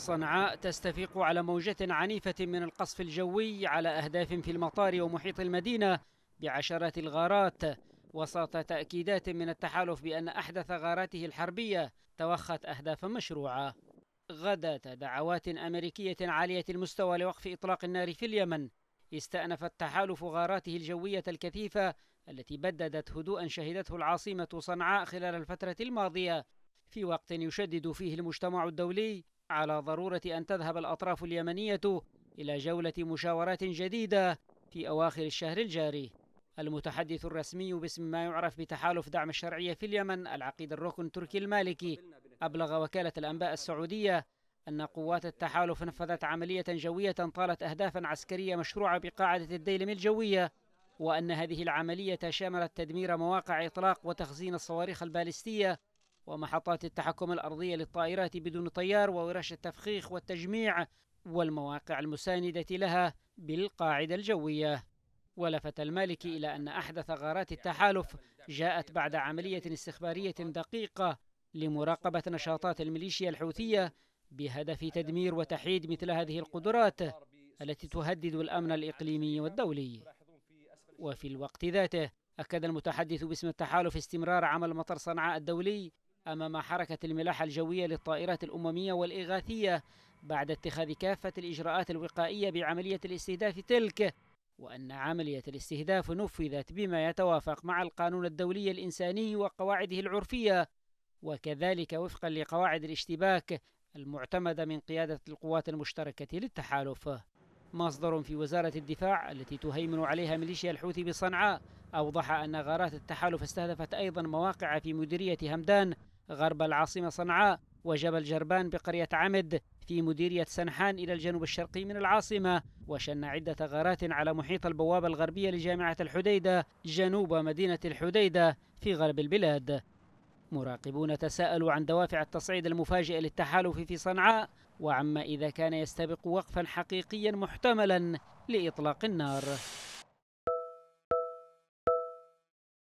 صنعاء تستفيق على موجة عنيفة من القصف الجوي على أهداف في المطار ومحيط المدينة بعشرات الغارات وسط تأكيدات من التحالف بأن أحدث غاراته الحربية توخت أهداف مشروعة غدت دعوات أمريكية عالية المستوى لوقف إطلاق النار في اليمن استأنف التحالف غاراته الجوية الكثيفة التي بددت هدوءا شهدته العاصمة صنعاء خلال الفترة الماضية في وقت يشدد فيه المجتمع الدولي على ضرورة أن تذهب الأطراف اليمنية إلى جولة مشاورات جديدة في أواخر الشهر الجاري المتحدث الرسمي باسم ما يعرف بتحالف دعم الشرعية في اليمن العقيد الركن تركي المالكي أبلغ وكالة الأنباء السعودية أن قوات التحالف نفذت عملية جوية طالت أهدافا عسكرية مشروعة بقاعدة الديلم الجوية وأن هذه العملية شملت تدمير مواقع إطلاق وتخزين الصواريخ البالستية ومحطات التحكم الأرضية للطائرات بدون طيار وورش التفخيخ والتجميع والمواقع المساندة لها بالقاعدة الجوية ولفت المالكي إلى أن أحدث غارات التحالف جاءت بعد عملية استخبارية دقيقة لمراقبة نشاطات الميليشيا الحوثية بهدف تدمير وتحييد مثل هذه القدرات التي تهدد الأمن الإقليمي والدولي وفي الوقت ذاته أكد المتحدث باسم التحالف استمرار عمل مطار صنعاء الدولي أمام حركة الملاحة الجوية للطائرات الأممية والإغاثية بعد اتخاذ كافة الإجراءات الوقائية بعملية الاستهداف تلك وأن عملية الاستهداف نفذت بما يتوافق مع القانون الدولي الإنساني وقواعده العرفية وكذلك وفقا لقواعد الاشتباك المعتمدة من قيادة القوات المشتركة للتحالف مصدر في وزارة الدفاع التي تهيمن عليها ميليشيا الحوثي بصنعاء أوضح أن غارات التحالف استهدفت أيضا مواقع في مديرية همدان غرب العاصمة صنعاء وجبل جربان بقرية عمد في مديرية سنحان إلى الجنوب الشرقي من العاصمة وشن عدة غارات على محيط البوابة الغربية لجامعة الحديدة جنوب مدينة الحديدة في غرب البلاد مراقبون تساءلوا عن دوافع التصعيد المفاجئ للتحالف في صنعاء وعما إذا كان يستبق وقفا حقيقيا محتملا لإطلاق النار